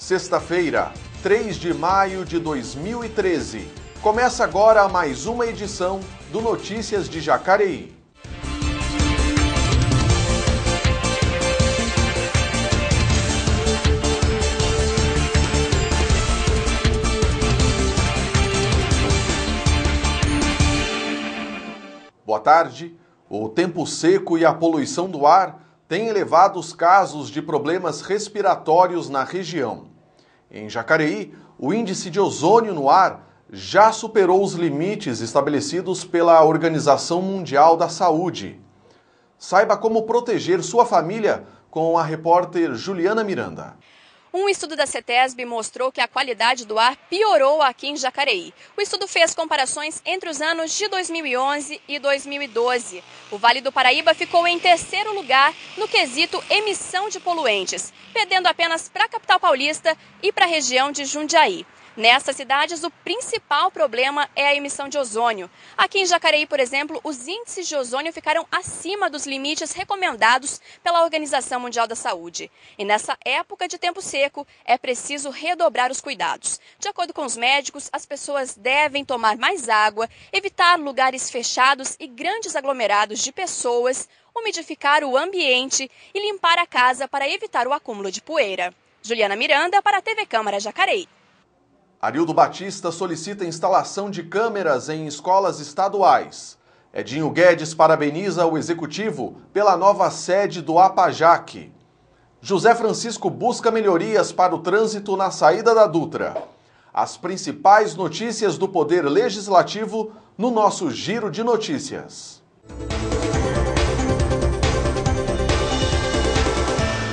Sexta-feira, 3 de maio de 2013. Começa agora mais uma edição do Notícias de Jacareí. Boa tarde. O tempo seco e a poluição do ar tem elevados casos de problemas respiratórios na região. Em Jacareí, o índice de ozônio no ar já superou os limites estabelecidos pela Organização Mundial da Saúde. Saiba como proteger sua família com a repórter Juliana Miranda. Um estudo da CETESB mostrou que a qualidade do ar piorou aqui em Jacareí. O estudo fez comparações entre os anos de 2011 e 2012. O Vale do Paraíba ficou em terceiro lugar no quesito emissão de poluentes, perdendo apenas para a capital paulista e para a região de Jundiaí. Nessas cidades, o principal problema é a emissão de ozônio. Aqui em Jacareí, por exemplo, os índices de ozônio ficaram acima dos limites recomendados pela Organização Mundial da Saúde. E nessa época de tempo seco, é preciso redobrar os cuidados. De acordo com os médicos, as pessoas devem tomar mais água, evitar lugares fechados e grandes aglomerados de pessoas, umidificar o ambiente e limpar a casa para evitar o acúmulo de poeira. Juliana Miranda para a TV Câmara Jacareí. Arildo Batista solicita instalação de câmeras em escolas estaduais. Edinho Guedes parabeniza o executivo pela nova sede do APAJAC. José Francisco busca melhorias para o trânsito na saída da Dutra. As principais notícias do Poder Legislativo no nosso Giro de Notícias.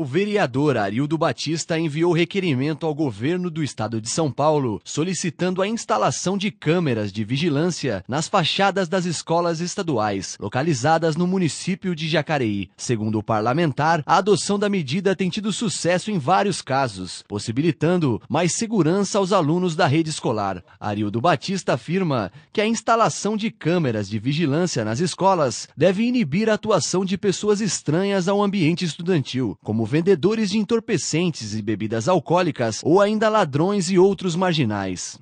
o vereador Arildo Batista enviou requerimento ao governo do estado de São Paulo solicitando a instalação de câmeras de vigilância nas fachadas das escolas estaduais localizadas no município de Jacareí. Segundo o parlamentar, a adoção da medida tem tido sucesso em vários casos, possibilitando mais segurança aos alunos da rede escolar. Arildo Batista afirma que a instalação de câmeras de vigilância nas escolas deve inibir a atuação de pessoas estranhas ao ambiente estudantil, como vendedores de entorpecentes e bebidas alcoólicas ou ainda ladrões e outros marginais.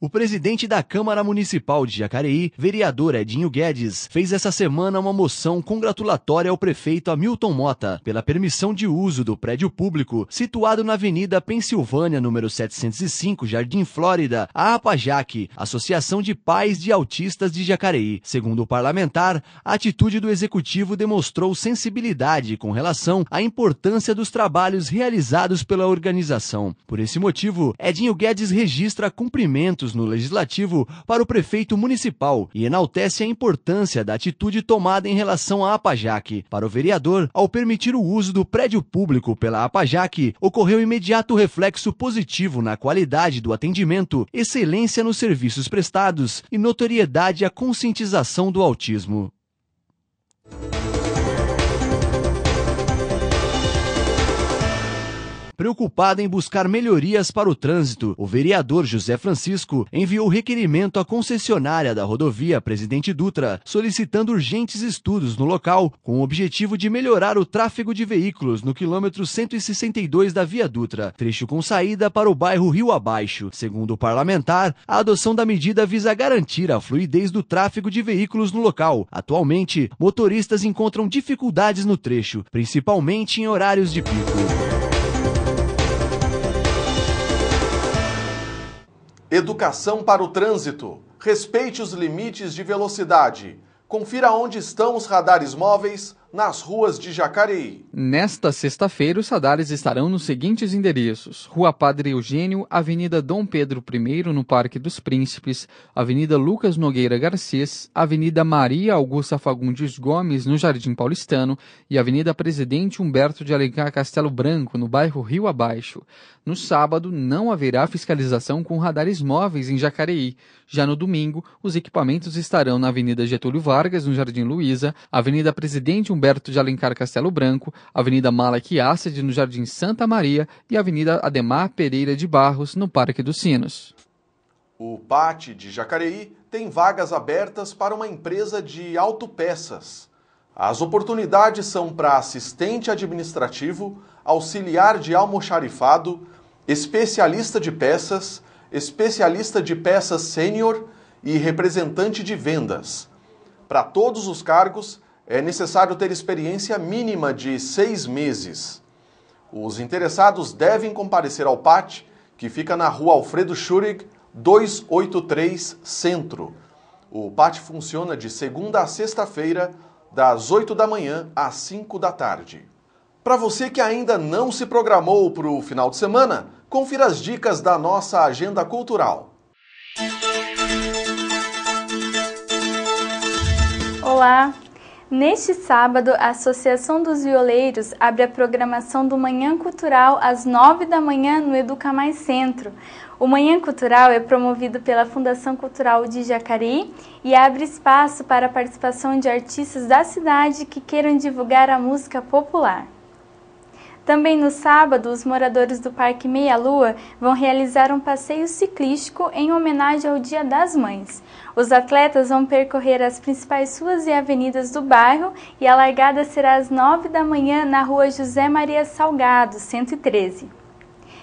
O presidente da Câmara Municipal de Jacareí, vereador Edinho Guedes, fez essa semana uma moção congratulatória ao prefeito Hamilton Mota pela permissão de uso do prédio público situado na Avenida Pensilvânia, número 705, Jardim Flórida, a APAJAC, Associação de Pais de Autistas de Jacareí. Segundo o parlamentar, a atitude do executivo demonstrou sensibilidade com relação à importância dos trabalhos realizados pela organização. Por esse motivo, Edinho Guedes registra cumprimentos no legislativo para o prefeito municipal e enaltece a importância da atitude tomada em relação à APAJAC. Para o vereador, ao permitir o uso do prédio público pela APAJAC, ocorreu imediato reflexo positivo na qualidade do atendimento, excelência nos serviços prestados e notoriedade à conscientização do autismo. Preocupado em buscar melhorias para o trânsito, o vereador José Francisco enviou requerimento à concessionária da rodovia Presidente Dutra, solicitando urgentes estudos no local, com o objetivo de melhorar o tráfego de veículos no quilômetro 162 da Via Dutra, trecho com saída para o bairro Rio Abaixo. Segundo o parlamentar, a adoção da medida visa garantir a fluidez do tráfego de veículos no local. Atualmente, motoristas encontram dificuldades no trecho, principalmente em horários de pico. Educação para o trânsito. Respeite os limites de velocidade. Confira onde estão os radares móveis, nas ruas de Jacareí. Nesta sexta-feira, os radares estarão nos seguintes endereços: Rua Padre Eugênio, Avenida Dom Pedro I, no Parque dos Príncipes, Avenida Lucas Nogueira Garcês, Avenida Maria Augusta Fagundes Gomes, no Jardim Paulistano, e Avenida Presidente Humberto de Alencar Castelo Branco, no bairro Rio Abaixo. No sábado, não haverá fiscalização com radares móveis em Jacareí. Já no domingo, os equipamentos estarão na Avenida Getúlio Vargas, no Jardim Luiza, Avenida Presidente Humberto Alberto de Alencar Castelo Branco, Avenida Malek Assad, no Jardim Santa Maria e Avenida Ademar Pereira de Barros, no Parque dos Sinos. O pat de Jacareí tem vagas abertas para uma empresa de autopeças. As oportunidades são para assistente administrativo, auxiliar de almoxarifado, especialista de peças, especialista de peças sênior e representante de vendas. Para todos os cargos, é necessário ter experiência mínima de seis meses. Os interessados devem comparecer ao PAT, que fica na rua Alfredo Schurig, 283 Centro. O PAT funciona de segunda a sexta-feira, das 8 da manhã às 5 da tarde. Para você que ainda não se programou para o final de semana, confira as dicas da nossa agenda cultural. Olá, Neste sábado, a Associação dos Violeiros abre a programação do Manhã Cultural às 9 da manhã no Educa Mais Centro. O Manhã Cultural é promovido pela Fundação Cultural de Jacareí e abre espaço para a participação de artistas da cidade que queiram divulgar a música popular. Também no sábado, os moradores do Parque Meia Lua vão realizar um passeio ciclístico em homenagem ao Dia das Mães. Os atletas vão percorrer as principais ruas e avenidas do bairro e a largada será às 9 da manhã na rua José Maria Salgado, 113.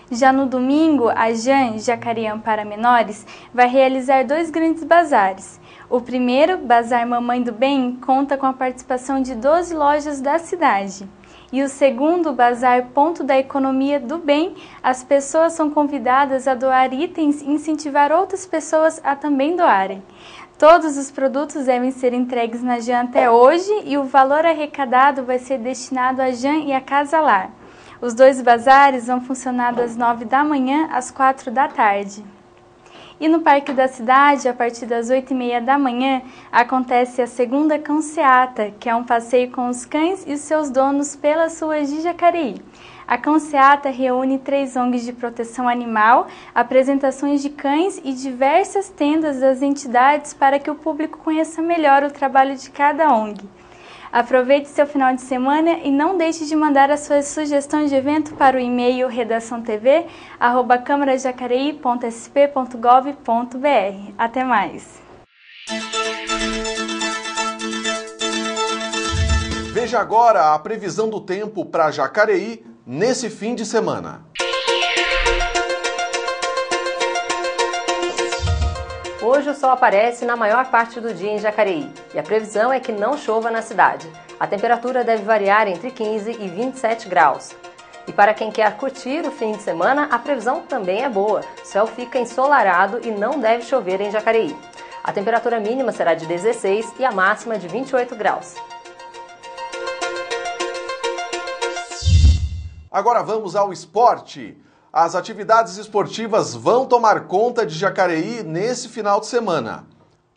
Já no domingo, a JAN, Jacareão para Menores, vai realizar dois grandes bazares. O primeiro, Bazar Mamãe do Bem, conta com a participação de 12 lojas da cidade e o segundo bazar Ponto da Economia do Bem, as pessoas são convidadas a doar itens e incentivar outras pessoas a também doarem. Todos os produtos devem ser entregues na Jan até hoje e o valor arrecadado vai ser destinado à Jan e à Casa Lar. Os dois bazares vão funcionar das 9 da manhã às 4 da tarde. E no Parque da Cidade, a partir das 8h30 da manhã, acontece a segunda canseata, que é um passeio com os cães e seus donos pelas ruas de Jacareí. A Canseata reúne três ONGs de proteção animal, apresentações de cães e diversas tendas das entidades para que o público conheça melhor o trabalho de cada ONG. Aproveite seu final de semana e não deixe de mandar as suas sugestões de evento para o e-mail redaçãotv@camarajacareí.sp.gov.br. Até mais. Veja agora a previsão do tempo para Jacareí nesse fim de semana. hoje o sol aparece na maior parte do dia em Jacareí e a previsão é que não chova na cidade. A temperatura deve variar entre 15 e 27 graus. E para quem quer curtir o fim de semana, a previsão também é boa. O céu fica ensolarado e não deve chover em Jacareí. A temperatura mínima será de 16 e a máxima de 28 graus. Agora vamos ao esporte. As atividades esportivas vão tomar conta de Jacareí nesse final de semana.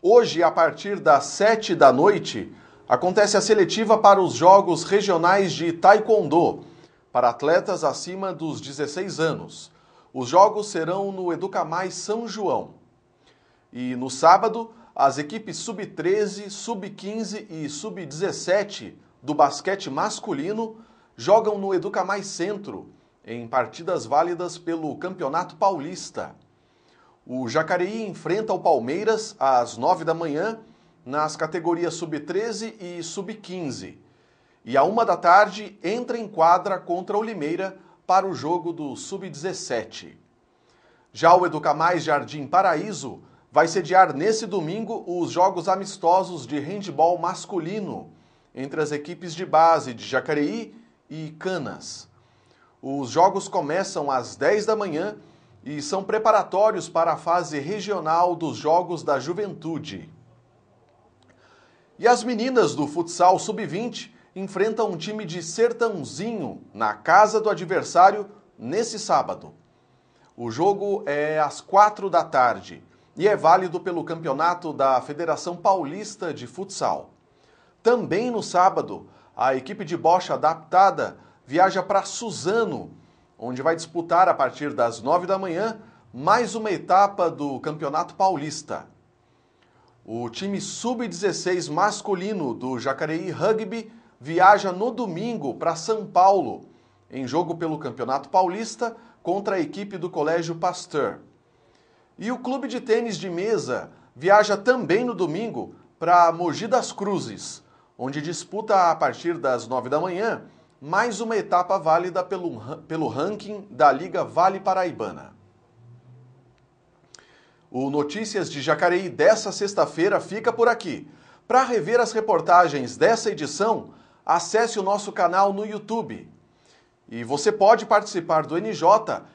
Hoje, a partir das 7 da noite, acontece a seletiva para os Jogos Regionais de Taekwondo, para atletas acima dos 16 anos. Os jogos serão no Educa Mais São João. E no sábado, as equipes sub-13, sub-15 e sub-17 do basquete masculino jogam no Educa Mais Centro em partidas válidas pelo Campeonato Paulista. O Jacareí enfrenta o Palmeiras às 9 da manhã nas categorias Sub-13 e Sub-15. E à uma da tarde entra em quadra contra o Limeira para o jogo do Sub-17. Já o Educamais Jardim Paraíso vai sediar nesse domingo os jogos amistosos de handebol masculino entre as equipes de base de Jacareí e Canas. Os jogos começam às 10 da manhã e são preparatórios para a fase regional dos Jogos da Juventude. E as meninas do futsal sub-20 enfrentam um time de Sertãozinho na casa do adversário nesse sábado. O jogo é às 4 da tarde e é válido pelo campeonato da Federação Paulista de Futsal. Também no sábado, a equipe de bocha adaptada viaja para Suzano, onde vai disputar a partir das 9 da manhã mais uma etapa do Campeonato Paulista. O time sub-16 masculino do Jacareí Rugby viaja no domingo para São Paulo, em jogo pelo Campeonato Paulista contra a equipe do Colégio Pasteur. E o clube de tênis de mesa viaja também no domingo para Mogi das Cruzes, onde disputa a partir das 9 da manhã mais uma etapa válida pelo, pelo ranking da Liga Vale Paraibana. O Notícias de Jacareí dessa sexta-feira fica por aqui. Para rever as reportagens dessa edição, acesse o nosso canal no YouTube. E você pode participar do NJ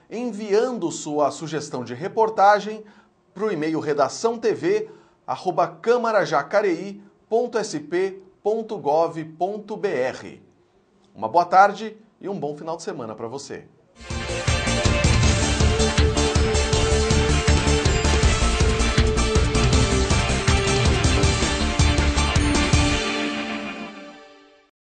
enviando sua sugestão de reportagem para o e-mail redação tv redaçãotv.camarajacareí.sp.gov.br. Uma boa tarde e um bom final de semana para você.